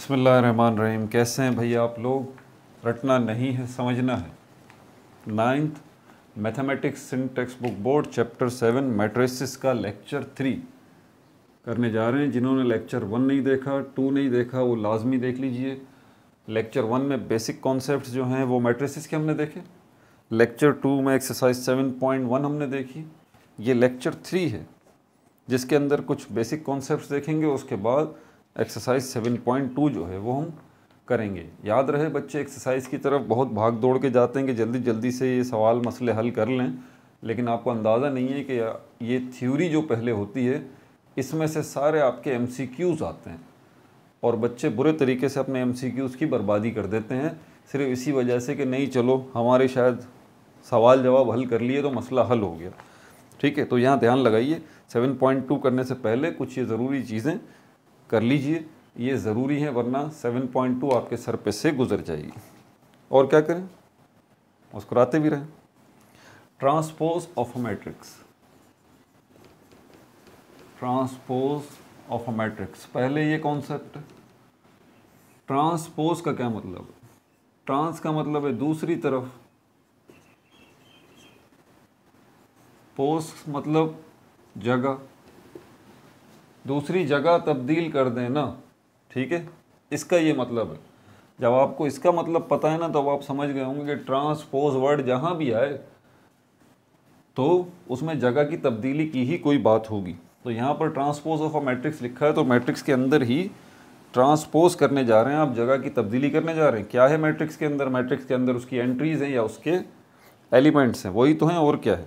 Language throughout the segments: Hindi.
बसमान रहीम कैसे हैं भैया आप लोग रटना नहीं है समझना है ninth mathematics Sindh text book board chapter seven matrices का लेक्चर थ्री करने जा रहे हैं जिन्होंने लेक्चर वन नहीं देखा टू नहीं देखा वो लाजमी देख लीजिए लेक्चर वन में बेसिक कॉन्सेप्ट जो हैं वो मैट्रिसेस के हमने देखे लेक्चर टू में एक्सरसाइज सेवन पॉइंट वन हमने देखी ये लेक्चर थ्री है जिसके अंदर कुछ बेसिक कॉन्सेप्ट देखेंगे उसके बाद एक्सरसाइज 7.2 जो है वो हम करेंगे याद रहे बच्चे एक्सरसाइज की तरफ बहुत भाग दौड़ के जाते हैं कि जल्दी जल्दी से ये सवाल मसले हल कर लें लेकिन आपको अंदाज़ा नहीं है कि ये थ्योरी जो पहले होती है इसमें से सारे आपके एम आते हैं और बच्चे बुरे तरीके से अपने एम की बर्बादी कर देते हैं सिर्फ इसी वजह से कि नहीं चलो हमारे शायद सवाल जवाब हल कर लिए तो मसला हल हो गया ठीक है तो यहाँ ध्यान लगाइए 7.2 करने से पहले कुछ ये ज़रूरी चीज़ें कर लीजिए ये ज़रूरी है वरना 7.2 आपके सर पे से गुजर जाएगी और क्या करें मुस्कुराते भी रहें transpose of matrix transpose of matrix पहले ये कॉन्सेप्ट ट्रांसपोज का क्या मतलब ट्रांस का मतलब है दूसरी तरफ पोस्ट मतलब जगह दूसरी जगह तब्दील कर दें ना ठीक है इसका ये मतलब है जब आपको इसका मतलब पता है ना तो आप समझ गए होंगे कि ट्रांसपोज वर्ड जहाँ भी आए तो उसमें जगह की तब्दीली की ही कोई बात होगी तो यहाँ पर ट्रांसपोज ऑफ अ मैट्रिक्स लिखा है तो मैट्रिक्स के अंदर ही ट्रांसपोज करने जा रहे हैं आप जगह की तब्दीली करने जा रहे हैं क्या है मैट्रिक्स के अंदर मैट्रिक्स के अंदर उसकी एंट्रीज हैं या उसके एलिमेंट्स हैं वही तो हैं और क्या है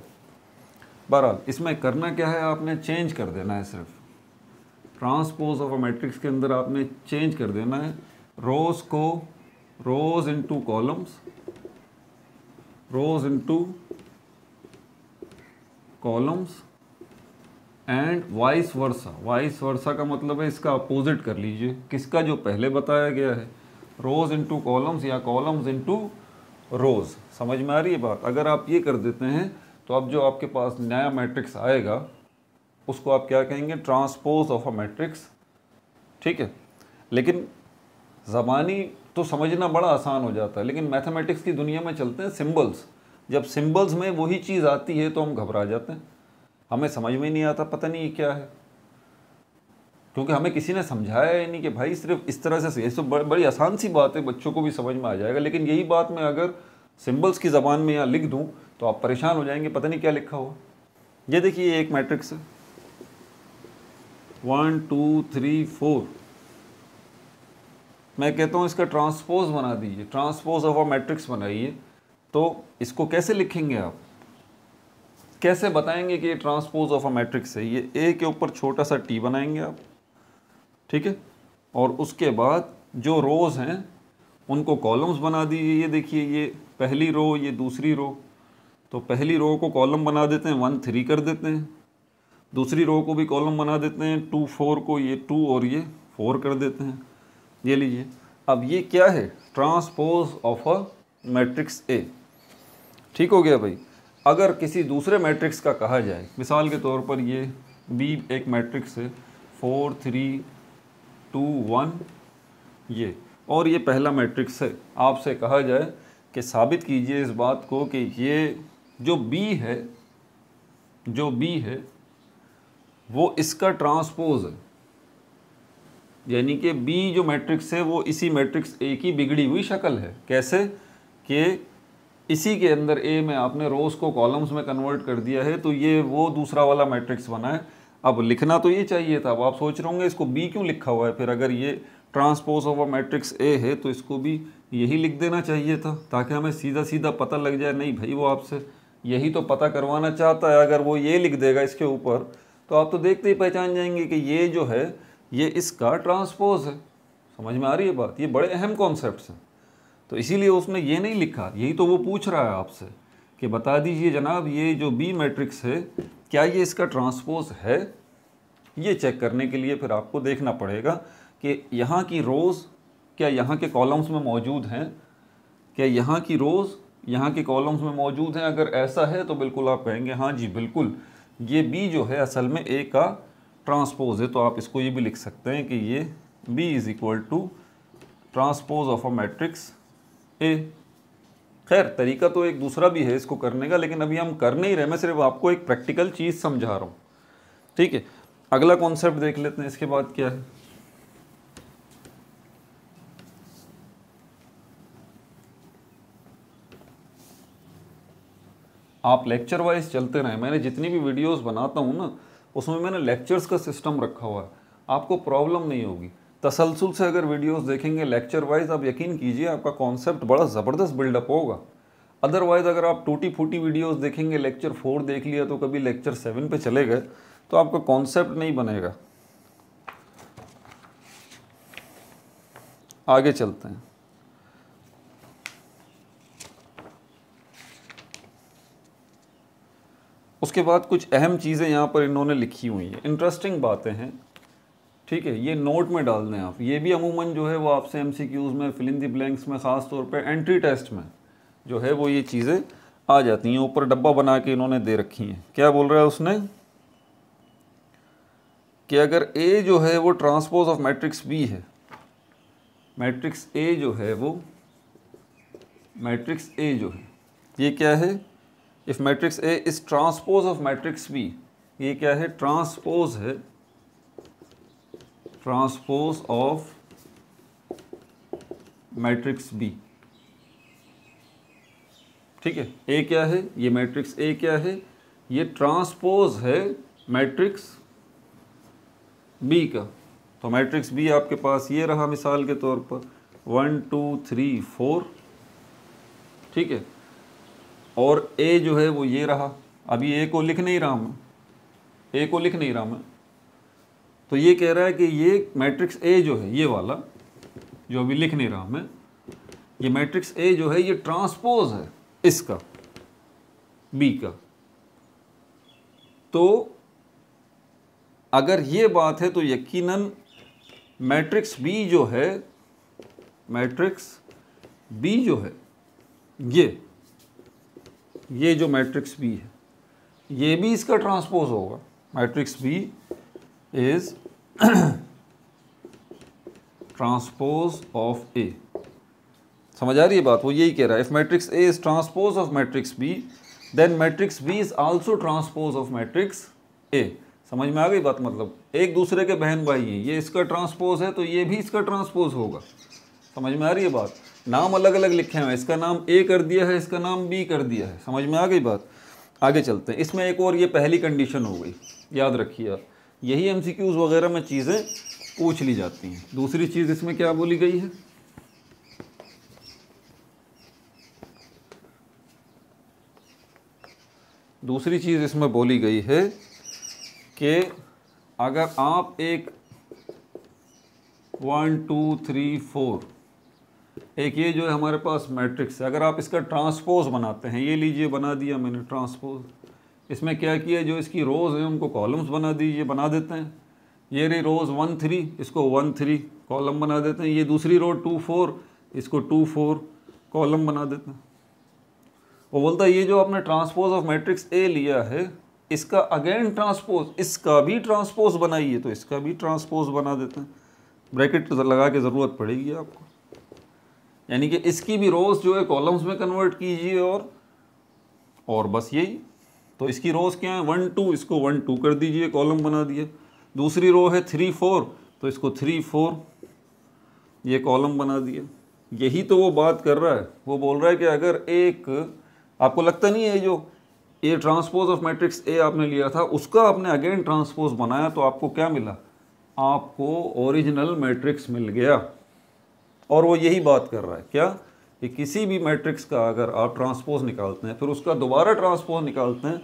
बहरहाल इसमें करना क्या है आपने चेंज कर देना है सिर्फ ट्रांसपोज ऑफ अ मैट्रिक्स के अंदर आपने चेंज कर देना है रोज को rows into columns rows into columns and vice versa vice versa का मतलब है इसका अपोजिट कर लीजिए किसका जो पहले बताया गया है रोज इनटू कॉलम्स या कॉलम्स इनटू रोज समझ में आ रही है बात अगर आप ये कर देते हैं तो अब जो आपके पास नया मैट्रिक्स आएगा उसको आप क्या कहेंगे ट्रांसपोज ऑफ अ मैट्रिक्स ठीक है लेकिन ज़बानी तो समझना बड़ा आसान हो जाता है लेकिन मैथमेटिक्स की दुनिया में चलते हैं सिंबल्स जब सिंबल्स में वही चीज़ आती है तो हम घबरा जाते हैं हमें समझ में नहीं आता पता नहीं ये क्या है क्योंकि हमें किसी ने समझाया ही नहीं कि भाई सिर्फ इस तरह से ये सब तो बड़ी आसान सी बात है बच्चों को भी समझ में आ जाएगा लेकिन यही बात मैं अगर सिंबल्स की ज़बान में यहाँ लिख दूँ तो आप परेशान हो जाएंगे पता नहीं क्या लिखा हुआ ये देखिए एक मैट्रिक्स है वन टू थ्री फोर मैं कहता हूँ इसका ट्रांसपोज बना दीजिए ट्रांसपोज ऑफ अ मैट्रिक्स बनाइए तो इसको कैसे लिखेंगे आप कैसे बताएंगे कि ये ट्रांसपोज ऑफ अ मैट्रिक्स है ये ए के ऊपर छोटा सा टी बनाएंगे आप ठीक है और उसके बाद जो रोज़ हैं उनको कॉलम्स बना दीजिए ये देखिए ये पहली रो ये दूसरी रो तो पहली रो को कॉलम बना देते हैं वन थ्री कर देते हैं दूसरी रो को भी कॉलम बना देते हैं टू फोर को ये टू और ये फोर कर देते हैं ये लीजिए अब ये क्या है transpose of a matrix A ठीक हो गया भाई अगर किसी दूसरे मैट्रिक्स का कहा जाए मिसाल के तौर पर ये बी एक मैट्रिक्स है फोर थ्री टू वन ये और ये पहला मैट्रिक्स है आपसे कहा जाए कि साबित कीजिए इस बात को कि ये जो बी है जो बी है वो इसका ट्रांसपोज है यानी कि बी जो मैट्रिक्स है वो इसी मैट्रिक्स ए की बिगड़ी हुई शक्ल है कैसे कि इसी के अंदर ए में आपने रोज़ को कॉलम्स में कन्वर्ट कर दिया है तो ये वो दूसरा वाला मैट्रिक्स बना है अब लिखना तो ये चाहिए था अब आप सोच रहे होंगे इसको बी क्यों लिखा हुआ है फिर अगर ये ट्रांसपोज ऑफ मैट्रिक्स ए है तो इसको भी यही लिख देना चाहिए था ताकि हमें सीधा सीधा पता लग जाए नहीं भाई वो आपसे यही तो पता करवाना चाहता है अगर वो ये लिख देगा इसके ऊपर तो आप तो देखते ही पहचान जाएंगे कि ये जो है ये इसका ट्रांसपोज है समझ में आ रही है बात ये बड़े अहम कॉन्सेप्ट हैं तो इसीलिए उसने ये नहीं लिखा यही तो वो पूछ रहा है आपसे कि बता दीजिए जनाब ये जो बी मैट्रिक्स है क्या ये इसका ट्रांसपोज है ये चेक करने के लिए फिर आपको देखना पड़ेगा कि यहाँ की रोज़ क्या यहाँ के कॉलम्स में मौजूद हैं क्या यहाँ की रोज़ यहाँ के कॉलम्स में मौजूद हैं अगर ऐसा है तो बिल्कुल आप कहेंगे हाँ जी बिल्कुल ये बी जो है असल में ए का ट्रांसपोज है तो आप इसको ये भी लिख सकते हैं कि ये B is equal to transpose of a matrix A खैर तरीका तो एक दूसरा भी है इसको करने का लेकिन अभी हम कर नहीं रहे मैं सिर्फ आपको एक प्रैक्टिकल चीज़ समझा रहा हूँ ठीक है अगला कॉन्सेप्ट देख लेते हैं इसके बाद क्या है आप लेक्चर वाइज चलते रहें मैंने जितनी भी वीडियोस बनाता हूँ ना उसमें मैंने लेक्चर्स का सिस्टम रखा हुआ है आपको प्रॉब्लम नहीं होगी तसलसल से अगर वीडियोस देखेंगे लेक्चर वाइज आप यकीन कीजिए आपका कॉन्सेप्ट बड़ा ज़बरदस्त बिल्डअप होगा अदरवाइज़ अगर आप टूटी फूटी वीडियोस देखेंगे लेक्चर फोर देख लिया तो कभी लेक्चर सेवन पे चले गए तो आपका कॉन्सेप्ट नहीं बनेगा आगे चलते हैं उसके बाद कुछ अहम चीज़ें यहाँ पर इन्होंने लिखी हुई हैं इंटरेस्टिंग बातें हैं ठीक है ये नोट में डाल दें आप ये भी अमूमन जो है वो आपसे एम सी क्यूज़ में फिलिंग दी ब्लैंक्स में ख़ास तौर पर एंट्री टेस्ट में जो है वो ये चीज़ें आ जाती हैं ऊपर डब्बा बना के इन्होंने दे रखी हैं क्या बोल रहा है उसने कि अगर ए जो है वो ट्रांसपोज ऑफ मैट्रिक्स बी है मैट्रिक्स ए जो है वो मैट्रिक्स ए जो है ये क्या है if matrix A is transpose of matrix B ये क्या है ट्रांसपोज है ट्रांसपोज ऑफ मैट्रिक्स बी ठीक है ए क्या है ये मैट्रिक्स ए क्या है ये ट्रांसपोज है मैट्रिक्स बी का तो मैट्रिक्स बी आपके पास ये रहा मिसाल के तौर पर वन टू थ्री फोर ठीक है और ए जो है वो ये रहा अभी ए को लिख नहीं रहा मैं ए को लिख नहीं रहा मैं तो ये कह रहा है कि ये मैट्रिक्स ए जो है ये वाला जो अभी लिख नहीं रहा मैं ये मैट्रिक्स ए जो है ये ट्रांसपोज है इसका बी का तो अगर ये बात है तो यकीनन मैट्रिक्स बी जो है मैट्रिक्स बी जो है ये ये जो मैट्रिक्स बी है ये भी इसका ट्रांसपोज होगा matrix B is transpose of A समझ आ रही है बात वो यही कह रहा है if matrix A is transpose of matrix B then matrix B is also transpose of matrix A समझ में आ गई बात मतलब एक दूसरे के बहन भाई हैं ये इसका ट्रांसपोज है तो ये भी इसका ट्रांसपोज होगा समझ में आ रही है बात नाम अलग अलग लिखे हुए हैं इसका नाम ए कर दिया है इसका नाम बी कर दिया है समझ में आ गई बात आगे चलते हैं इसमें एक और ये पहली कंडीशन हो गई याद रखिए आप यही एम वगैरह में चीज़ें पूछ ली जाती हैं दूसरी चीज़ इसमें क्या बोली गई है दूसरी चीज़ इसमें बोली गई है कि अगर आप एक वन टू थ्री फोर एक ये जो है हमारे पास मैट्रिक्स है अगर आप इसका ट्रांसपोज बनाते हैं ये लीजिए बना दिया मैंने ट्रांसपोज इसमें क्या किया जो इसकी रोज़ है उनको कॉलम्स बना दीजिए बना देते हैं ये रही रोज़ वन थ्री इसको वन थ्री कॉलम बना देते हैं ये दूसरी रो टू फोर इसको टू फोर कॉलम बना देते हैं वो बोलता है ये जो आपने ट्रांसपोज ऑफ मैट्रिक्स ए लिया है इसका अगेन ट्रांसपोज इसका भी ट्रांसपोज बनाइए तो इसका भी ट्रांसपोज बना देते हैं ब्रैकेट लगा के ज़रूरत पड़ेगी आपको यानी कि इसकी भी रोज़ जो है कॉलम्स में कन्वर्ट कीजिए और और बस यही तो इसकी रोज़ क्या है वन टू इसको वन टू कर दीजिए कॉलम बना दिए दूसरी रो है थ्री फोर तो इसको थ्री फोर ये कॉलम बना दिए यही तो वो बात कर रहा है वो बोल रहा है कि अगर एक आपको लगता नहीं है जो A transpose of matrix A आपने लिया था उसका आपने अगेन ट्रांसपोज बनाया तो आपको क्या मिला आपको ओरिजिनल मैट्रिक्स मिल गया और वो यही बात कर रहा है क्या कि किसी भी मैट्रिक्स का अगर आप ट्रांसपोज निकालते हैं फिर उसका दोबारा ट्रांसपोज निकालते हैं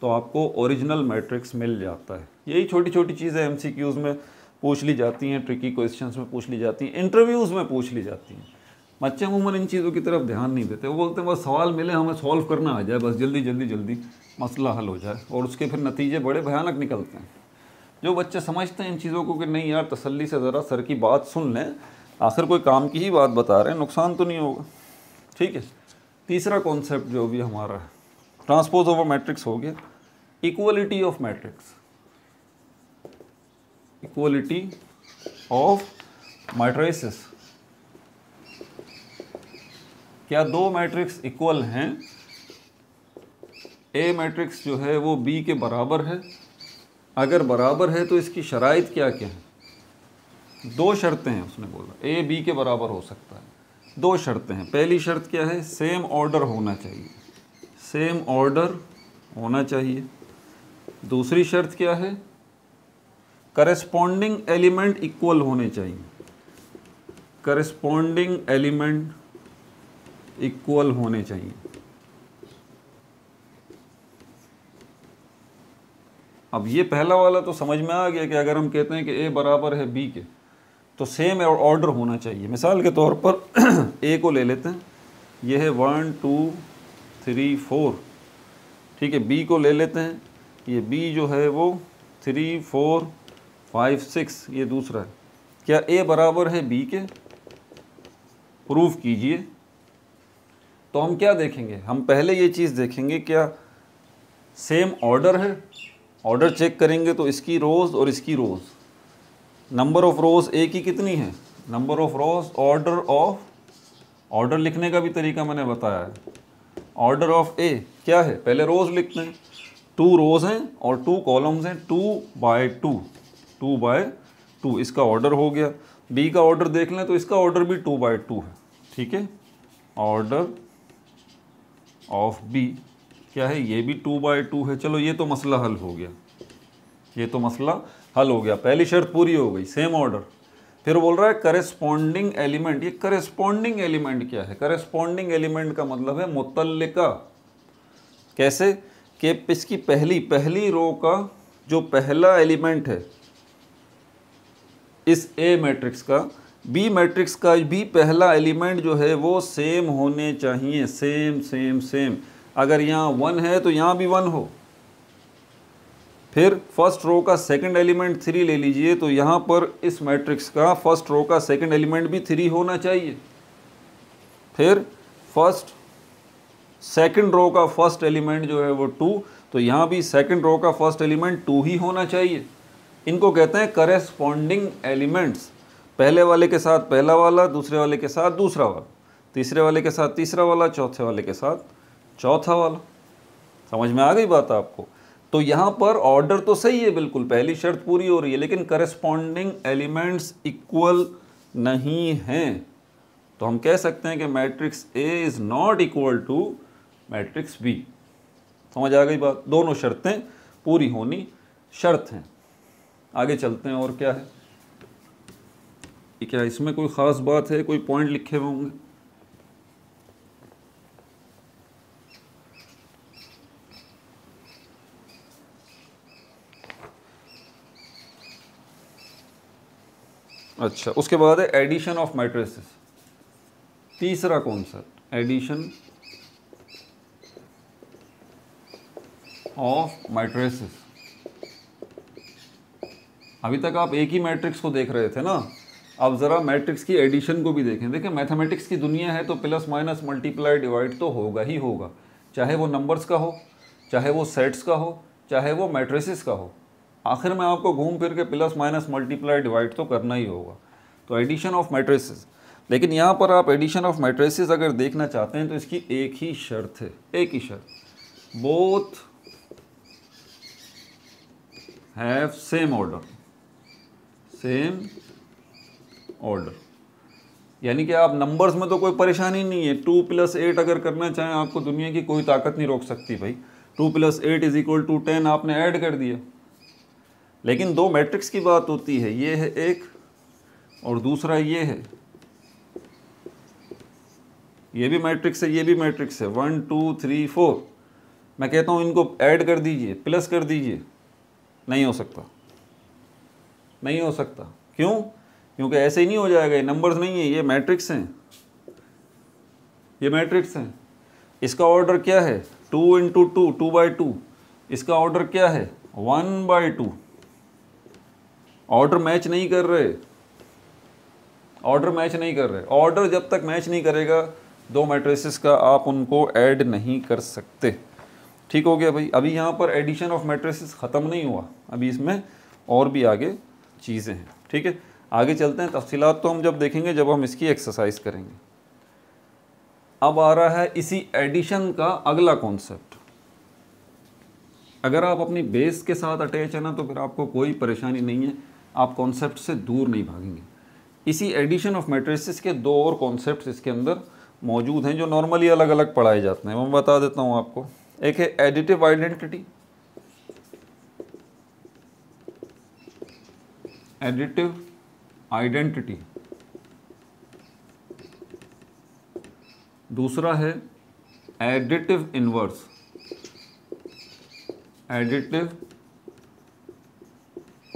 तो आपको ओरिजिनल मैट्रिक्स मिल जाता है यही छोटी छोटी चीज़ें एम में पूछ ली जाती हैं ट्रिकी क्वेश्चंस में पूछ ली जाती हैं इंटरव्यूज़ में पूछ ली जाती हैं बच्चे अमूमन इन चीज़ों की तरफ ध्यान नहीं देते वो बोलते हैं बस सवाल मिले हमें सॉल्व करना आ जाए बस जल्दी जल्दी जल्दी मसला हल हो जाए और उसके फिर नतीजे बड़े भयानक निकलते हैं जो बच्चे समझते हैं इन चीज़ों को कि नहीं यार तसल्ली से ज़रा सर की बात सुन लें आखिर कोई काम की ही बात बता रहे हैं नुकसान तो नहीं होगा ठीक है तीसरा कॉन्सेप्ट जो भी हमारा है ट्रांसपोज ओवर मैट्रिक्स हो गया equality of matrix equality of matrices क्या दो मैट्रिक्स इक्वल हैं ए मैट्रिक्स जो है वो बी के बराबर है अगर बराबर है तो इसकी शराइ क्या क्या है दो शर्तें हैं उसने बोला ए बी के बराबर हो सकता है दो शर्तें हैं पहली शर्त क्या है सेम ऑर्डर होना चाहिए सेम ऑर्डर होना चाहिए दूसरी शर्त क्या है करस्पॉन्डिंग एलिमेंट इक्वल होने चाहिए करस्पॉन्डिंग एलिमेंट इक्वल होने चाहिए अब ये पहला वाला तो समझ में आ गया कि अगर हम कहते हैं कि ए बराबर है बी के तो सेम ऑर्डर होना चाहिए मिसाल के तौर पर ए को ले लेते हैं ये है वन टू थ्री फोर ठीक है बी को ले लेते हैं ये बी जो है वो थ्री फोर फाइव सिक्स ये दूसरा है क्या ए बराबर है बी के प्रूफ कीजिए तो हम क्या देखेंगे हम पहले ये चीज़ देखेंगे क्या सेम ऑर्डर है ऑर्डर चेक करेंगे तो इसकी रोज़ और इसकी रोज़ नंबर ऑफ रोज ए की कितनी है number of rows order of order लिखने का भी तरीका मैंने बताया है ऑर्डर ऑफ ए क्या है पहले रोज लिखते हैं टू रोज हैं और टू कॉलम्स हैं two by two two by two इसका ऑर्डर हो गया बी का ऑर्डर देख लें तो इसका ऑर्डर भी टू बाय टू है ठीक है ऑर्डर ऑफ बी क्या है ये भी टू बाय टू है चलो ये तो मसला हल हो गया ये तो मसला हल हो गया पहली शर्त पूरी हो गई सेम ऑर्डर फिर बोल रहा है करेस्पॉन्डिंग एलिमेंट ये करेस्पॉन्डिंग एलिमेंट क्या है करेस्पॉन्डिंग एलिमेंट का मतलब है मुतलका कैसे कि इसकी पहली पहली रो का जो पहला एलिमेंट है इस ए मैट्रिक्स का बी मैट्रिक्स का भी पहला एलिमेंट जो है वो सेम होने चाहिए सेम सेम सेम अगर यहाँ वन है तो यहाँ भी वन हो फिर फर्स्ट रो का सेकंड एलिमेंट थ्री ले लीजिए तो यहाँ पर इस मैट्रिक्स का फर्स्ट रो का सेकंड एलिमेंट भी थ्री होना चाहिए फिर फर्स्ट सेकंड रो का फर्स्ट एलिमेंट जो है वो टू तो यहाँ भी सेकंड रो का फर्स्ट एलिमेंट टू ही होना चाहिए इनको कहते हैं करेस्पॉन्डिंग एलिमेंट्स पहले वाले के साथ पहला वाला दूसरे वाले के साथ दूसरा वाला तीसरे वाले के साथ तीसरा वाला चौथे वाले के साथ चौथा वाला समझ में आ गई बात आपको तो यहाँ पर ऑर्डर तो सही है बिल्कुल पहली शर्त पूरी हो रही है लेकिन करस्पॉन्डिंग एलिमेंट्स इक्वल नहीं हैं तो हम कह सकते हैं कि matrix A is not equal to matrix B समझ आ गई बात दोनों शर्तें पूरी होनी शर्त हैं आगे चलते हैं और क्या है क्या इसमें कोई ख़ास बात है कोई पॉइंट लिखे हुए होंगे अच्छा उसके बाद है एडिशन ऑफ मैट्रिसेस तीसरा कौन सा एडिशन ऑफ मैट्रिसेस अभी तक आप एक ही मैट्रिक्स को देख रहे थे ना अब ज़रा मैट्रिक्स की एडिशन को भी देखें देखें मैथमेटिक्स की दुनिया है तो प्लस माइनस मल्टीप्लाई डिवाइड तो होगा ही होगा चाहे वो नंबर्स का हो चाहे वो सेट्स का हो चाहे वो मैट्रिसेस का हो आखिर में आपको घूम फिर के प्लस माइनस मल्टीप्लाई डिवाइड तो करना ही होगा तो एडिशन ऑफ मेट्रेसिस लेकिन यहाँ पर आप एडिशन ऑफ मेट्रेसिस अगर देखना चाहते हैं तो इसकी एक ही शर्त है एक ही शर्त both have same order same order यानी कि आप नंबर्स में तो कोई परेशानी नहीं है टू प्लस एट अगर करना चाहें आपको दुनिया की कोई ताकत नहीं रोक सकती भाई two plus eight is equal to ten आपने ऐड कर दिया लेकिन दो मैट्रिक्स की बात होती है ये है एक और दूसरा ये है ये भी मैट्रिक्स है ये भी मैट्रिक्स है वन टू थ्री फोर मैं कहता हूँ इनको ऐड कर दीजिए प्लस कर दीजिए नहीं हो सकता नहीं हो सकता क्यों क्योंकि ऐसे ही नहीं हो जाएगा ये नंबर्स नहीं है ये मैट्रिक्स हैं ये मैट्रिक्स हैं इसका ऑर्डर क्या है two into two two by two इसका ऑर्डर क्या है one by two order match नहीं कर रहे ऑर्डर मैच नहीं कर रहे ऑर्डर जब तक मैच नहीं करेगा दो मैट्रिसेस का आप उनको ऐड नहीं कर सकते ठीक हो गया भाई अभी यहाँ पर एडिशन ऑफ मैट्रिसेस ख़त्म नहीं हुआ अभी इसमें और भी आगे चीज़ें हैं ठीक है आगे चलते हैं तफसीत तो हम जब देखेंगे जब हम इसकी एक्सरसाइज करेंगे अब आ रहा है इसी एडिशन का अगला कॉन्सेप्ट अगर आप अपनी बेस के साथ अटैच है ना तो फिर आपको कोई परेशानी नहीं है आप कॉन्सेप्ट से दूर नहीं भागेंगे इसी एडिशन ऑफ मैट्रिसेस के दो और कॉन्सेप्ट इसके अंदर मौजूद हैं जो नॉर्मली अलग अलग पढ़ाए जाते हैं मैं बता देता हूँ आपको एक है एडिटिव आइडेंटिटी एडिटिव आइडेंटिटी दूसरा है एडिटिव इन्वर्स एडिटिव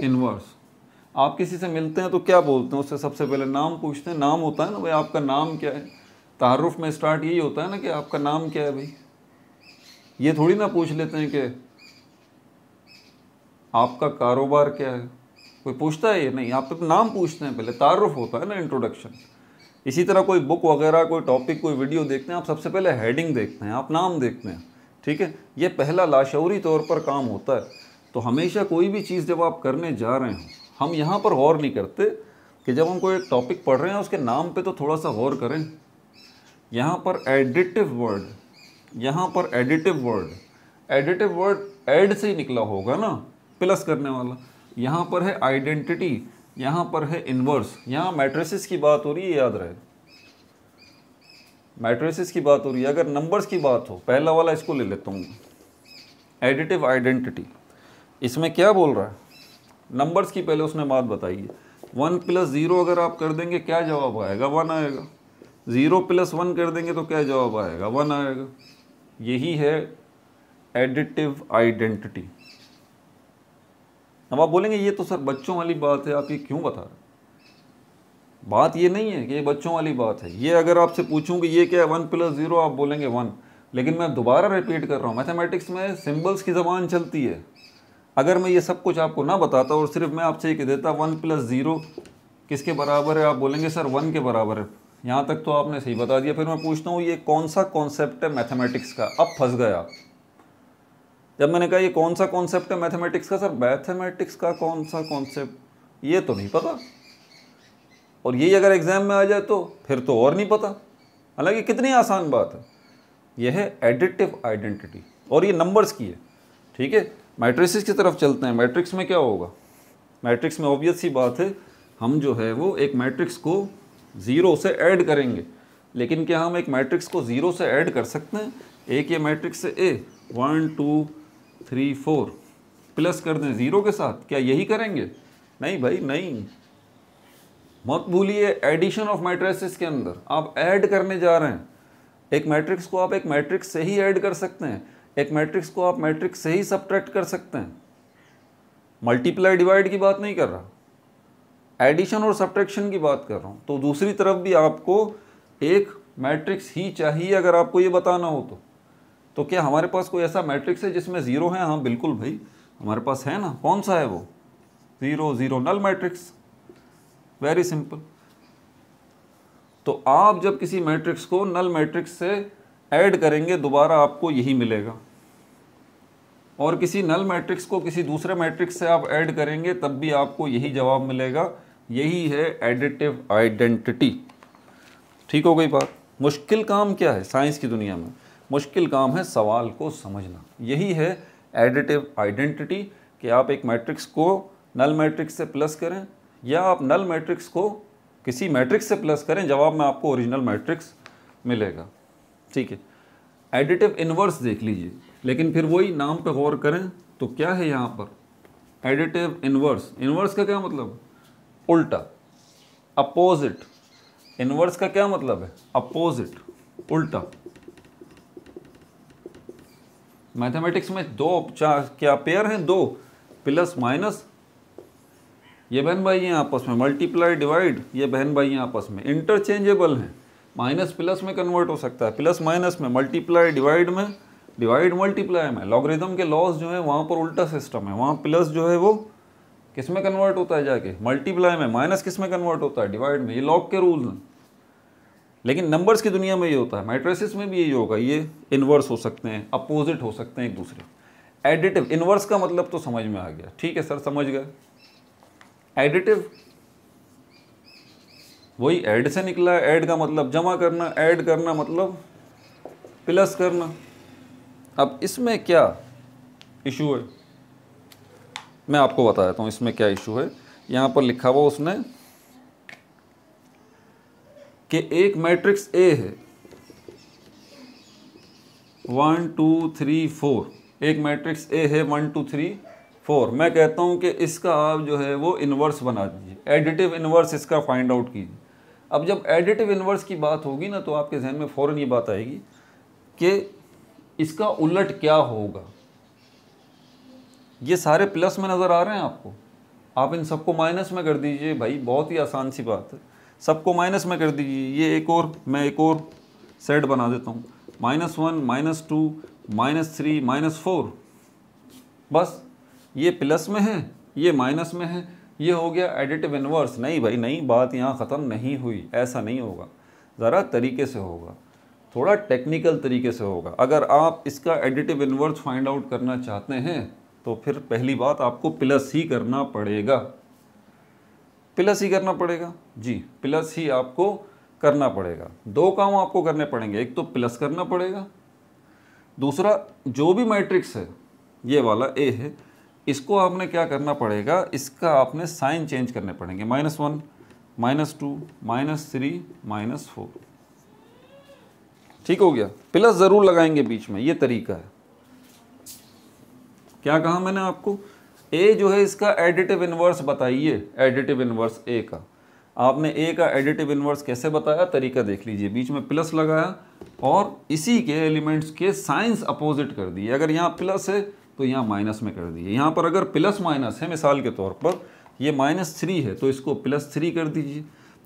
इन्वर्स आप किसी से मिलते हैं तो क्या बोलते हैं उससे सबसे पहले नाम पूछते हैं नाम होता है ना भाई आपका नाम क्या है तारुफ में स्टार्ट यही होता है ना कि आपका नाम क्या है भाई ये थोड़ी ना पूछ लेते हैं कि आपका कारोबार क्या है कोई पूछता है ये नहीं आप तो नाम पूछते हैं पहले तारुफ होता है ना इंट्रोडक्शन इसी तरह कोई बुक वगैरह कोई टॉपिक कोई वीडियो देखते हैं आप सबसे पहले हेडिंग देखते हैं आप नाम देखते हैं ठीक है ये पहला लाशौरी तौर पर काम होता है तो हमेशा कोई भी चीज़ जब आप करने जा रहे हों हम यहाँ पर गौर नहीं करते कि जब हम कोई टॉपिक पढ़ रहे हैं उसके नाम पे तो थोड़ा सा गौर करें यहाँ पर एडिटिव वर्ड यहाँ पर additive word additive word add से ही निकला होगा ना प्लस करने वाला यहाँ पर है आइडेंटिटी यहाँ पर है इन्वर्स यहाँ मैट्रिसेस की बात हो रही है याद रहे मैट्रिसेस की बात हो रही है अगर नंबर्स की बात हो पहला वाला इसको ले लेता हूँ एडिटिव आइडेंटिटी इसमें क्या बोल रहा है नंबर्स की पहले उसने बात बताई है वन प्लस ज़ीरो अगर आप कर देंगे क्या जवाब आएगा वन आएगा ज़ीरो प्लस वन कर देंगे तो क्या जवाब आएगा वन आएगा यही है एडिटिव आइडेंटिटी अब आप बोलेंगे ये तो सर बच्चों वाली बात है आप ये क्यों बता रहे बात ये नहीं है कि ये बच्चों वाली बात है ये अगर आपसे पूछूं कि ये क्या है वन प्लस ज़ीरो आप बोलेंगे वन लेकिन मैं दोबारा रिपीट कर रहा हूँ मैथमेटिक्स में सिंबल्स की ज़बान चलती है अगर मैं ये सब कुछ आपको ना बताता और सिर्फ मैं आपसे ये कह देता वन प्लस ज़ीरो किसके बराबर है आप बोलेंगे सर वन के बराबर है यहाँ तक तो आपने सही बता दिया फिर मैं पूछता हूँ ये कौन सा कॉन्सेप्ट है मैथमेटिक्स का अब फंस गया जब मैंने कहा ये कौन सा कॉन्सेप्ट है मैथमेटिक्स का सर मैथमेटिक्स का कौन सा कॉन्सेप्ट ये तो नहीं पता और यही अगर एग्ज़ाम में आ जाए तो फिर तो और नहीं पता हालांकि कितनी आसान बात है यह है एडिटिव आइडेंटिटी और ये नंबर्स की है ठीक है मैट्रिक्स की तरफ चलते हैं मैट्रिक्स में क्या होगा मैट्रिक्स में ऑब्वियस ही बात है हम जो है वो एक मैट्रिक्स को ज़ीरो से ऐड करेंगे लेकिन क्या हम एक मैट्रिक्स को ज़ीरो से ऐड कर सकते हैं एक ये matrix A one two three four plus कर दें ज़ीरो के साथ क्या यही करेंगे नहीं भाई नहीं मत भूलिए एडिशन ऑफ मैट्रिसेस के अंदर आप ऐड करने जा रहे हैं एक मैट्रिक्स को आप एक मैट्रिक्स से ही ऐड कर सकते हैं एक मैट्रिक्स को आप मैट्रिक्स से ही सब्ट्रैक्ट कर सकते हैं मल्टीप्लाई डिवाइड की बात नहीं कर रहा एडिशन और सब्ट्रैक्शन की बात कर रहा हूँ तो दूसरी तरफ भी आपको एक मैट्रिक्स ही चाहिए अगर आपको ये बताना हो तो तो क्या हमारे पास कोई ऐसा मैट्रिक्स है जिसमें ज़ीरो है हाँ बिल्कुल भाई हमारे पास है ना कौन सा है वो zero zero null matrix very simple तो आप जब किसी मैट्रिक्स को नल मैट्रिक्स से ऐड करेंगे दोबारा आपको यही मिलेगा और किसी नल मैट्रिक्स को किसी दूसरे मैट्रिक्स से आप ऐड करेंगे तब भी आपको यही जवाब मिलेगा यही है एडिटिव आइडेंटिटी ठीक हो गई बात मुश्किल काम क्या है साइंस की दुनिया में मुश्किल काम है सवाल को समझना यही है एडिटिव आइडेंटिटी कि आप एक मैट्रिक्स को नल मैट्रिक्स से प्लस करें या आप नल मैट्रिक्स को किसी मैट्रिक्स से प्लस करें जवाब में आपको ओरिजिनल मैट्रिक्स मिलेगा ठीक है एडिटिव इन्वर्स देख लीजिए लेकिन फिर वही नाम पे गौर करें तो क्या है यहाँ पर एडिटिव इन्वर्स इन्वर्स का क्या मतलब उल्टा अपोजिट इन्वर्स का क्या मतलब है अपोजिट उल्टा मैथमेटिक्स में दो चार क्या पेयर हैं दो प्लस माइनस ये बहन भाई हैं आपस में मल्टीप्लाई डिवाइड ये बहन भाई हैं आपस में इंटरचेंजेबल हैं माइनस प्लस में कन्वर्ट हो सकता है प्लस माइनस में मल्टीप्लाई डिवाइड में डिवाइड मल्टीप्लाई में लॉगरिदम के लॉस जो है वहाँ पर उल्टा सिस्टम है वहाँ प्लस जो है वो किस में कन्वर्ट होता है जाके मल्टीप्लाई में माइनस किस में कन्वर्ट होता है डिवाइड में ये लॉग के रूल हैं लेकिन नंबर्स की दुनिया में ये होता है मैट्रेसिस में भी यही होगा ये इन्वर्स हो सकते हैं अपोजिट हो सकते हैं एक दूसरे एडिटिव इन्वर्स का मतलब तो समझ में आ गया ठीक है सर समझ गए एडिटिव वही एड से निकला ऐड का मतलब जमा करना ऐड करना मतलब प्लस करना अब इसमें क्या इशू है मैं आपको बता देता हूँ इसमें क्या इशू है यहाँ पर लिखा हुआ उसने कि एक मैट्रिक्स ए है वन टू थ्री फोर एक मैट्रिक्स ए है वन टू थ्री फोर मैं कहता हूँ कि इसका आप जो है वो इन्वर्स बना दीजिए एडिटिव इन्वर्स इसका फाइंड आउट कीजिए अब जब एडिटिव इन्वर्स की बात होगी ना तो आपके जहन में फ़ौरन ये बात आएगी कि इसका उलट क्या होगा ये सारे प्लस में नज़र आ रहे हैं आपको आप इन सबको माइनस में कर दीजिए भाई बहुत ही आसान सी बात है सबको माइनस में कर दीजिए ये एक और मैं एक और सेट बना देता हूँ minus one minus two minus three minus four बस ये प्लस में है ये माइनस में है ये हो गया एडिटिव इन्वर्स नहीं भाई नहीं बात यहाँ ख़त्म नहीं हुई ऐसा नहीं होगा ज़रा तरीके से होगा थोड़ा टेक्निकल तरीके से होगा अगर आप इसका एडिटिव इन्वर्स फाइंड आउट करना चाहते हैं तो फिर पहली बात आपको प्लस ही करना पड़ेगा प्लस ही करना पड़ेगा जी प्लस ही आपको करना पड़ेगा दो काम आपको करने पड़ेंगे एक तो प्लस करना पड़ेगा दूसरा जो भी मैट्रिक्स है ये वाला ए है इसको आपने क्या करना पड़ेगा इसका आपने साइन चेंज करने पड़ेंगे minus one minus two minus three minus four ठीक हो गया प्लस ज़रूर लगाएंगे बीच में ये तरीका है क्या कहा मैंने आपको ए जो है इसका एडिटिव इन्वर्स बताइए एडिटिव इन्वर्स ए का आपने ए का एडिटिव इन्वर्स कैसे बताया तरीका देख लीजिए बीच में प्लस लगाया और इसी के एलिमेंट्स के साइंस अपोजिट कर दिए अगर यहाँ प्लस है तो यहाँ माइनस में कर दिए यहाँ पर अगर प्लस माइनस है मिसाल के तौर पर ये माइनस थ्री है तो इसको प्लस थ्री कर दीजिए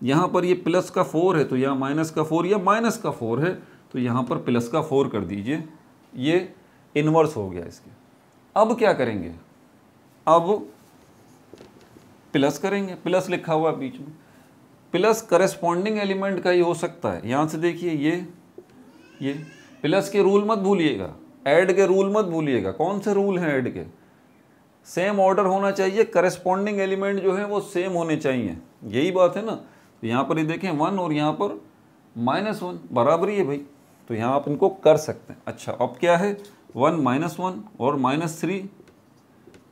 यहाँ पर ये प्लस का फोर है तो यहाँ माइनस का फोर या माइनस का फोर है तो यहाँ पर प्लस का फोर कर दीजिए ये इन्वर्स हो गया इसके अब क्या करेंगे अब प्लस करेंगे प्लस लिखा हुआ बीच में प्लस करेस्पॉन्डिंग एलिमेंट का ही हो सकता है यहाँ से देखिए ये ये प्लस के रूल मत भूलिएगा ऐड के रूल मत भूलिएगा कौन से रूल हैं ऐड के सेम ऑर्डर होना चाहिए करस्पॉन्डिंग एलिमेंट जो है वो सेम होने चाहिए यही बात है ना तो यहाँ पर ये देखें वन और यहाँ पर माइनस वन बराबरी है भाई तो यहाँ आप इनको कर सकते हैं अच्छा अब क्या है वन माइनस वन और माइनस थ्री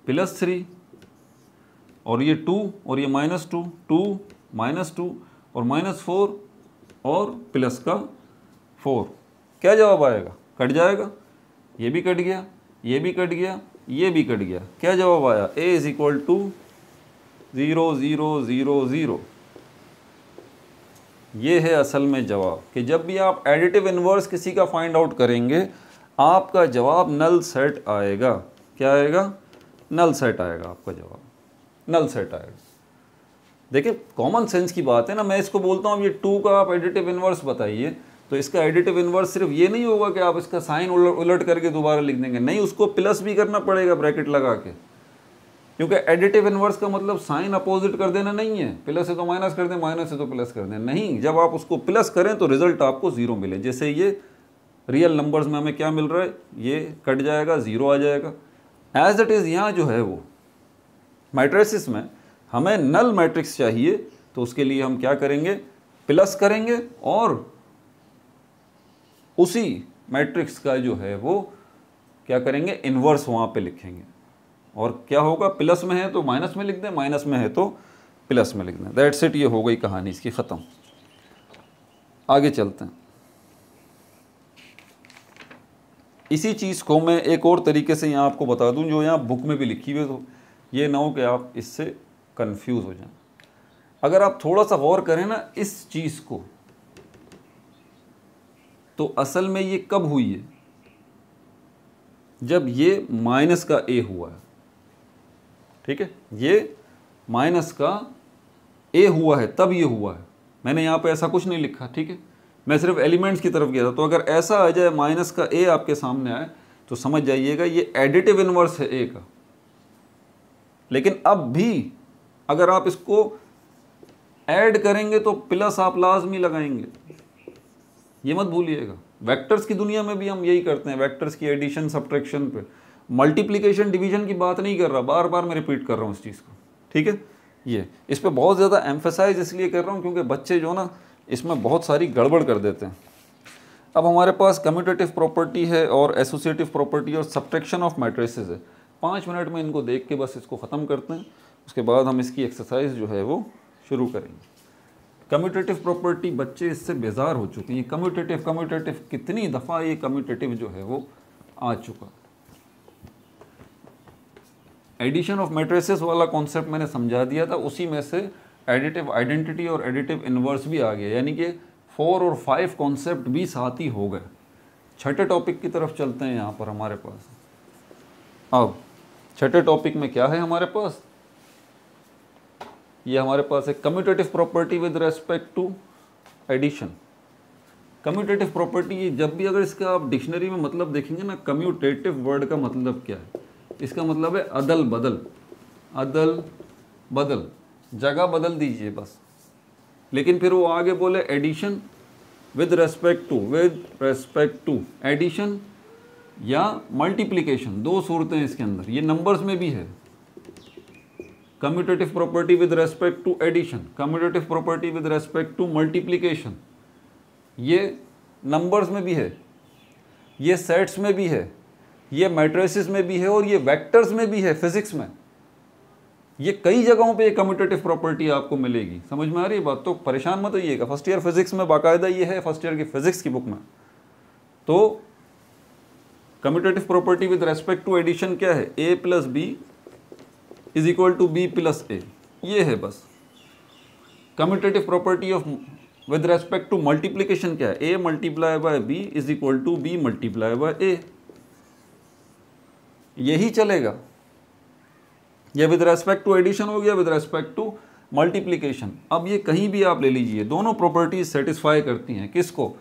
प्लस थ्री और ये टू और ये minus two two minus two और माइनस फोर और प्लस का फोर क्या जवाब आएगा कट जाएगा ये भी कट गया ये भी कट गया ये भी कट गया क्या जवाब आया A is equal to zero zero zero zero ये है असल में जवाब कि जब भी आप एडिटिव इन्वर्स किसी का फाइंड आउट करेंगे आपका जवाब नल सेट आएगा क्या आएगा नल सेट आएगा आपका जवाब नल सेट आएगा देखिए कॉमन सेंस की बात है ना मैं इसको बोलता हूँ ये टू का आप एडिटिव इन्वर्स बताइए तो इसका एडिटिव इन्वर्स सिर्फ ये नहीं होगा कि आप इसका साइन उलट करके दोबारा लिख देंगे नहीं उसको प्लस भी करना पड़ेगा ब्रैकेट लगा के क्योंकि एडिटिव इन्वर्स का मतलब साइन अपोजिट कर देना नहीं है प्लस से तो माइनस कर दें माइनस से तो प्लस कर दें नहीं जब आप उसको प्लस करें तो रिजल्ट आपको ज़ीरो मिले जैसे ये रियल नंबर्स में हमें क्या मिल रहा है ये कट जाएगा ज़ीरो आ जाएगा एज इट इज़ यहाँ जो है वो मैट्रेसिस में हमें नल मैट्रिक्स चाहिए तो उसके लिए हम क्या करेंगे प्लस करेंगे और उसी मैट्रिक्स का जो है वो क्या करेंगे इन्वर्स वहाँ पे लिखेंगे और क्या होगा प्लस में है तो माइनस में लिख दें माइनस में है तो प्लस में लिख दें दैट सेट ये हो गई कहानी इसकी ख़त्म आगे चलते हैं इसी चीज़ को मैं एक और तरीके से यहाँ आपको बता दूँ जो यहाँ बुक में भी लिखी हुई तो ये ना हो कि आप इससे कन्फ्यूज हो जाए अगर आप थोड़ा सा गौर करें ना इस चीज़ को तो असल में ये कब हुई है जब ये माइनस का ए हुआ है ठीक है ये माइनस का ए हुआ है तब ये हुआ है मैंने यहाँ पे ऐसा कुछ नहीं लिखा ठीक है मैं सिर्फ एलिमेंट्स की तरफ गया था तो अगर ऐसा आ जाए माइनस का ए आपके सामने आए तो समझ जाइएगा ये एडिटिव इन्वर्स है ए का लेकिन अब भी अगर आप इसको ऐड करेंगे तो प्लस आप लाजमी लगाएंगे ये मत भूलिएगा वेक्टर्स की दुनिया में भी हम यही करते हैं वेक्टर्स की एडिशन सब्ट्रैक्शन पे मल्टीप्लीकेशन डिवीजन की बात नहीं कर रहा बार बार मैं रिपीट कर रहा हूँ इस चीज़ को ठीक है ये इस पर बहुत ज़्यादा एम्फेसाइज इसलिए कर रहा हूँ क्योंकि बच्चे जो ना इसमें बहुत सारी गड़बड़ कर देते हैं अब हमारे पास कम्यूटेटिव प्रॉपर्टी है और एसोसिएटिव प्रॉपर्टी और सब्ट्रैक्शन ऑफ मैट्रेस है पाँच मिनट में इनको देख के बस इसको ख़त्म करते हैं उसके बाद हम इसकी एक्सरसाइज जो है वो शुरू करेंगे कम्यूटेटिव प्रॉपर्टी बच्चे इससे बेजार हो चुके हैं कम्यूटेटिव कम्यूटेटिव कितनी दफ़ा ये कम्यूटेटिव जो है वो आ चुका एडिशन ऑफ मेट्रेसेस वाला कॉन्सेप्ट मैंने समझा दिया था उसी में से एडिटिव आइडेंटिटी और एडिटिव इन्वर्स भी आ गया यानी कि फोर और फाइव कॉन्सेप्ट भी साथ ही हो गए छठे टॉपिक की तरफ चलते हैं यहाँ पर हमारे पास अब छठे टॉपिक में क्या है हमारे पास ये हमारे पास है commutative property with respect to addition commutative property जब भी अगर इसका आप डिक्शनरी में मतलब देखेंगे ना कम्यूटेटिव वर्ड का मतलब क्या है इसका मतलब है अदल बदल अदल बदल जगह बदल दीजिए बस लेकिन फिर वो आगे बोले addition with respect to with respect to addition या मल्टीप्लीकेशन दो सूरतें इसके अंदर ये नंबर्स में भी है commutative property with respect to addition commutative property with respect to multiplication ये नंबर्स में भी है ये सेट्स में भी है ये मैट्रेसिस में भी है और ये वेक्टर्स में भी है फिजिक्स में ये कई जगहों पे कम्यूटेटिव प्रॉपर्टी आपको मिलेगी समझ में आ रही है बात तो परेशान मत होइएगा फर्स्ट ईयर फिजिक्स में बाकायदा ये है फर्स्ट ईयर की फिजिक्स की बुक में तो commutative property with respect to addition क्या है A plus B is equal to B plus A ये है बस commutative property of with respect to multiplication क्या है A multiply by B is equal to B multiply by A यही चलेगा यह विद रेस्पेक्ट टू एडिशन हो गया विद रेस्पेक्ट टू मल्टीप्लीकेशन अब ये कहीं भी आप ले लीजिए दोनों प्रॉपर्टीज सेटिस्फाई करती हैं किसको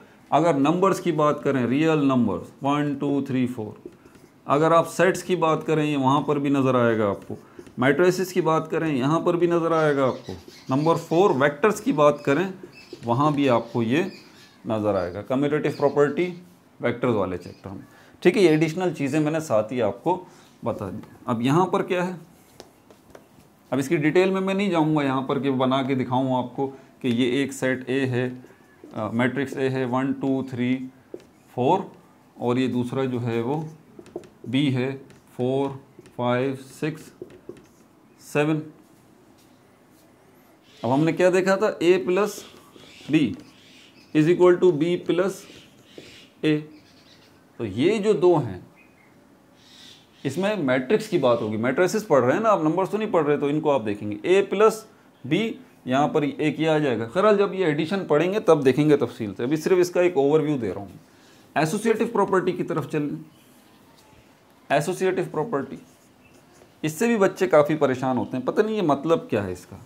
अगर नंबर्स की बात करें real numbers one two three four अगर आप सेट्स की बात करें ये वहाँ पर भी नज़र आएगा आपको मैट्रेसिस की बात करें यहाँ पर भी नज़र आएगा आपको नंबर फोर वैक्टर्स की बात करें वहाँ भी आपको ये नज़र आएगा कम्यूटेटिव प्रॉपर्टी वैक्टर्स वाले चैप्टर में ठीक है ये एडिशनल चीज़ें मैंने साथ ही आपको बता दी अब यहाँ पर क्या है अब इसकी डिटेल में मैं नहीं जाऊँगा यहाँ पर कि बना के दिखाऊँ आपको कि ये एक सेट ए है मैट्रिक्स ए है वन टू थ्री फोर और ये दूसरा जो है वो बी है फोर फाइव सिक्स सेवन अब हमने क्या देखा था A plus B is equal to B plus A तो ये जो दो हैं इसमें मैट्रिक्स की बात होगी मैट्रिसेस पढ़ रहे हैं ना आप नंबर्स तो नहीं पढ़ रहे तो इनको आप देखेंगे ए प्लस बी यहाँ पर एक ये आ जाएगा खराल जब ये एडिशन पढ़ेंगे तब देखेंगे तफसील से अभी सिर्फ इसका एक ओवरव्यू दे रहा हूँ एसोसिएटिव प्रॉपर्टी की तरफ चल एसोसिएटिव प्रॉपर्टी इससे भी बच्चे काफ़ी परेशान होते हैं पता नहीं ये मतलब क्या है इसका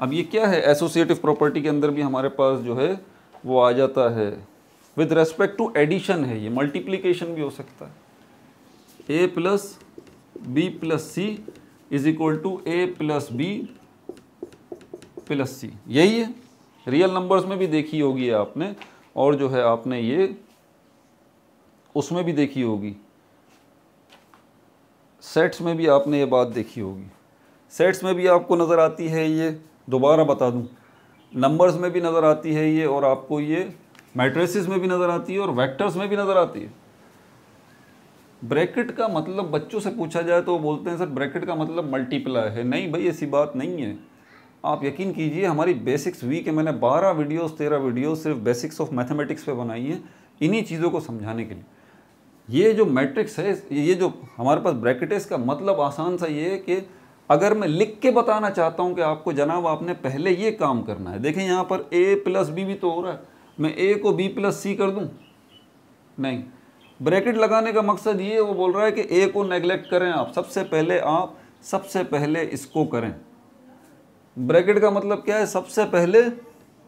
अब ये क्या है एसोसिएटिव प्रॉपर्टी के अंदर भी हमारे पास जो है वो आ जाता है विद रेस्पेक्ट टू एडिशन है ये मल्टीप्लीकेशन भी हो सकता है A plus B plus C is equal to A plus B plus C यही है रियल नंबर्स में भी देखी होगी आपने और जो है आपने ये उसमें भी देखी होगी सेट्स में भी आपने ये बात देखी होगी सेट्स में भी आपको नज़र आती है ये दोबारा बता दूँ नंबर्स में भी नज़र आती है ये और आपको ये मैट्रेसिस में भी नज़र आती है और वेक्टर्स में भी नज़र आती है ब्रैकेट का मतलब बच्चों से पूछा जाए तो वो बोलते हैं सर ब्रैकेट का मतलब मल्टीप्लाई है नहीं भाई ऐसी बात नहीं है आप यकीन कीजिए हमारी बेसिक्स वीक है मैंने बारह वीडियोस तेरह वीडियोस सिर्फ बेसिक्स ऑफ मैथमेटिक्स पे बनाई है इन्हीं चीज़ों को समझाने के लिए ये जो मैट्रिक्स है ये जो हमारे पास ब्रैकेट है इसका मतलब आसान सा ये है कि अगर मैं लिख के बताना चाहता हूँ कि आपको जनाब आपने पहले ये काम करना है देखें यहाँ पर ए प्लस बी भी तो हो रहा है मैं ए को बी प्लस सी कर दूं नहीं ब्रैकेट लगाने का मकसद ये वो बोल रहा है कि ए को नेगलेक्ट करें आप सबसे पहले आप सबसे पहले इसको करें ब्रैकेट का मतलब क्या है सबसे पहले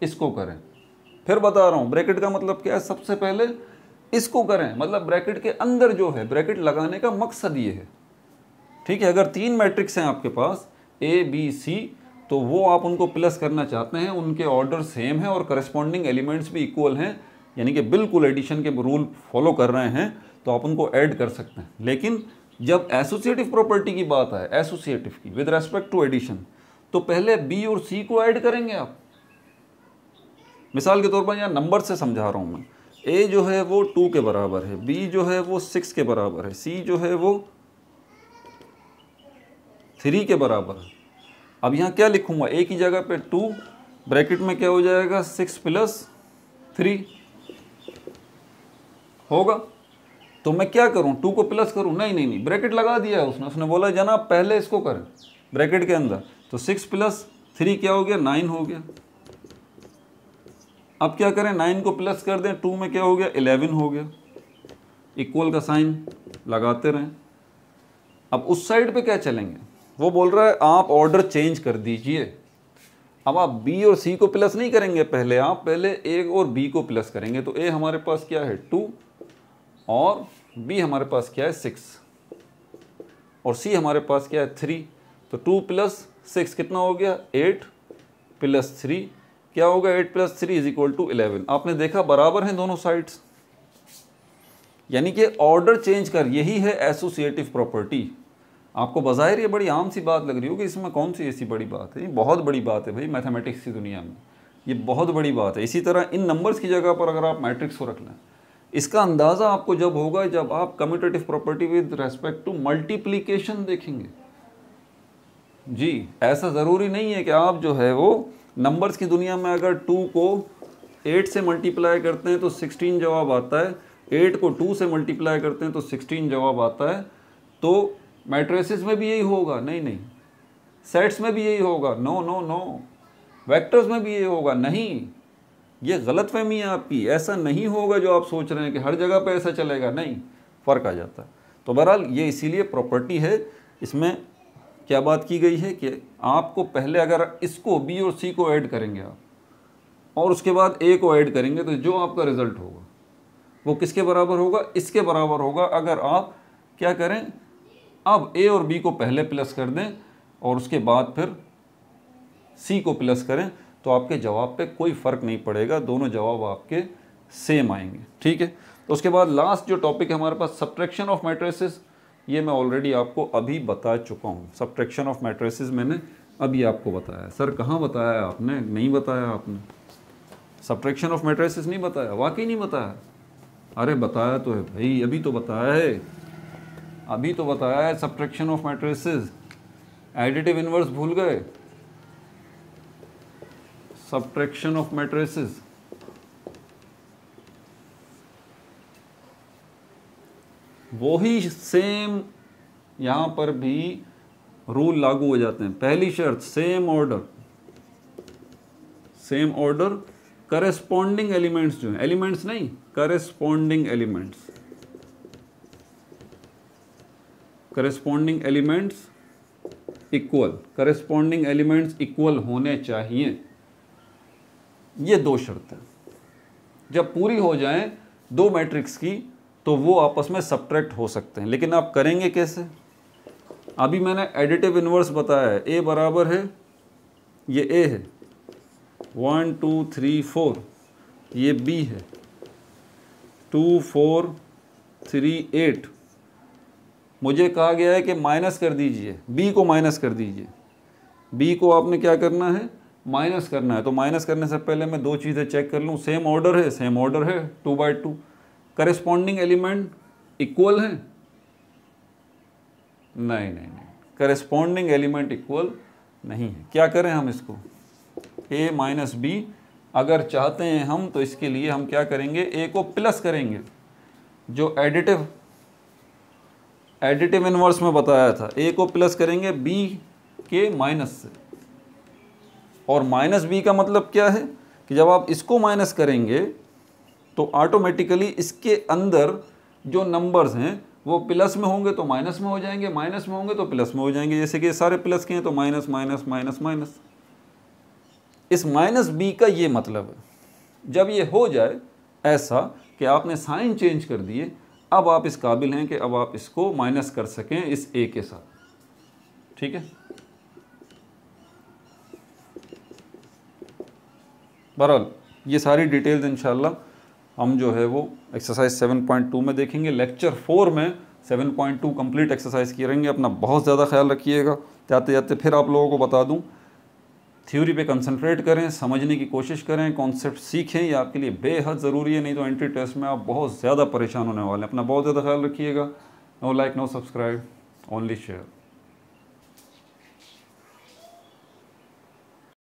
इसको करें फिर बता रहा हूँ ब्रैकेट का मतलब क्या है सबसे पहले इसको करें मतलब ब्रैकेट के अंदर जो है ब्रैकेट लगाने का मकसद ये है ठीक है अगर तीन मैट्रिक्स हैं आपके पास ए बी सी तो वो आप उनको प्लस करना चाहते हैं उनके ऑर्डर सेम है और करस्पॉन्डिंग एलिमेंट्स भी इक्वल हैं यानी कि बिल्कुल एडिशन के रूल फॉलो कर रहे हैं तो आप उनको ऐड कर सकते हैं लेकिन जब एसोसिएटिव प्रॉपर्टी की बात है एसोसिएटिव की विद रेस्पेक्ट टू एडिशन तो पहले बी और सी को ऐड करेंगे आप मिसाल के तौर पर यहाँ नंबर से समझा रहा हूँ मैं ए जो है वो टू के बराबर है बी जो है वो सिक्स के बराबर है सी जो है वो थ्री के बराबर है अब यहाँ क्या लिखूंगा एक ही जगह पे टू ब्रैकेट में क्या हो जाएगा सिक्स प्लस थ्री होगा तो मैं क्या करूँ टू को प्लस करूँ नहीं नहीं नहीं ब्रैकेट लगा दिया है उसने उसने बोला जना पहले इसको करें ब्रैकेट के अंदर तो सिक्स प्लस थ्री क्या हो गया नाइन हो गया अब क्या करें नाइन को प्लस कर दें टू में क्या हो गया इलेवन हो गया इक्वल का साइन लगाते रहें अब उस साइड पे क्या चलेंगे वो बोल रहा है आप ऑर्डर चेंज कर दीजिए अब आप बी और सी को प्लस नहीं करेंगे पहले आप पहले ए और बी को प्लस करेंगे तो ए हमारे पास क्या है टू और बी हमारे पास क्या है सिक्स और सी हमारे पास क्या है थ्री तो टू प्लस सिक्स कितना हो गया एट प्लस थ्री क्या होगा eight plus three is equal to eleven आपने देखा बराबर हैं दोनों साइड्स यानी कि ऑर्डर चेंज कर यही है एसोसिएटिव प्रॉपर्टी आपको बाहिर ये बड़ी आम सी बात लग रही हो कि इसमें कौन सी ऐसी बड़ी बात है बहुत बड़ी बात है भाई मैथमेटिक्स की दुनिया में ये बहुत बड़ी बात है इसी तरह इन नंबर्स की जगह पर अगर आप मैट्रिक्स को रख लें इसका अंदाज़ा आपको जब होगा जब आप commutative property with respect to multiplication देखेंगे जी ऐसा ज़रूरी नहीं है कि आप जो है वो नंबर्स की दुनिया में अगर टू को एट से मल्टीप्लाई करते हैं तो सिक्सटीन जवाब आता है एट को टू से मल्टीप्लाई करते हैं तो सिक्सटीन जवाब आता है तो मैट्रेसिस में भी यही होगा नहीं नहीं सेट्स में भी यही होगा नो नो नो वेक्टर्स में भी यही होगा नहीं ये गलत फहमी है आपकी ऐसा नहीं होगा जो आप सोच रहे हैं कि हर जगह पर ऐसा चलेगा नहीं फ़र्क आ जाता तो बहरहाल ये इसीलिए प्रॉपर्टी है इसमें क्या बात की गई है कि आपको पहले अगर इसको बी और सी को ऐड करेंगे आप और उसके बाद ए को ऐड करेंगे तो जो आपका रिज़ल्ट होगा वो किसके बराबर होगा इसके बराबर होगा अगर आप क्या करें अब ए और बी को पहले प्लस कर दें और उसके बाद फिर सी को प्लस करें तो आपके जवाब पे कोई फ़र्क नहीं पड़ेगा दोनों जवाब आपके सेम आएंगे ठीक है तो उसके बाद लास्ट जो टॉपिक है हमारे पास सब्ट्रैक्शन ऑफ मैट्रेसेस ये मैं ऑलरेडी आपको अभी बता चुका हूँ सब्ट्रैक्शन ऑफ मैट्रेसेस मैंने अभी आपको बताया सर कहाँ बताया आपने नहीं बताया आपने सब्ट्रैक्शन ऑफ मैट्रेसेस नहीं बताया वाकई नहीं बताया अरे बताया तो है भाई अभी तो बताया है अभी तो बताया है subtraction of matrices additive inverse भूल गए सब्ट्रैक्शन ऑफ मैट्रिसेस वो ही सेम यहां पर भी रूल लागू हो जाते हैं पहली शर्त same order same order corresponding elements जो हैं एलिमेंट्स नहीं corresponding elements corresponding elements equal corresponding elements equal होने चाहिए ये दो शर्तें जब पूरी हो जाए दो मैट्रिक्स की तो वो आपस में सब्ट्रैक्ट हो सकते हैं लेकिन आप करेंगे कैसे अभी मैंने एडिटिव इन्वर्स बताया है ए बराबर है ये ए है वन टू थ्री फोर ये बी है टू फोर थ्री एट मुझे कहा गया है कि माइनस कर दीजिए बी को माइनस कर दीजिए बी को आपने क्या करना है माइनस करना है तो माइनस करने से पहले मैं दो चीज़ें चेक कर लूँ सेम ऑर्डर है सेम ऑर्डर है two by two corresponding element equal है नहीं नहीं नहीं करस्पॉन्डिंग एलिमेंट इक्वल नहीं है क्या करें हम इसको ए माइनस बी अगर चाहते हैं हम तो इसके लिए हम क्या करेंगे ए को प्लस करेंगे जो एडिटिव एडिटिव इनवर्स में बताया था ए को प्लस करेंगे बी के माइनस से और माइनस बी का मतलब क्या है कि जब आप इसको माइनस करेंगे तो ऑटोमेटिकली इसके अंदर जो नंबर्स हैं वो प्लस में होंगे तो माइनस में हो जाएंगे माइनस में होंगे तो प्लस में हो जाएंगे जैसे कि सारे प्लस के हैं तो माइनस माइनस माइनस माइनस इस माइनस बी का ये मतलब है जब ये हो जाए ऐसा कि आपने साइन चेंज कर दिए अब आप इस काबिल हैं कि अब आप इसको माइनस कर सकें इस ए के साथ ठीक है बहरहाल ये सारी डिटेल्स इन हम जो है वो एक्सरसाइज 7.2 में देखेंगे लेक्चर 4 में 7.2 कंप्लीट एक्सरसाइज रहेंगे अपना बहुत ज़्यादा ख्याल रखिएगा जाते जाते फिर आप लोगों को बता दूं थ्योरी पे कंसंट्रेट करें समझने की कोशिश करें कॉन्सेप्ट सीखें ये आपके लिए बेहद ज़रूरी है नहीं तो एंट्री टेस्ट में आप बहुत ज़्यादा परेशान होने वाले हैं अपना बहुत ज़्यादा ख्याल रखिएगा no like no subscribe only share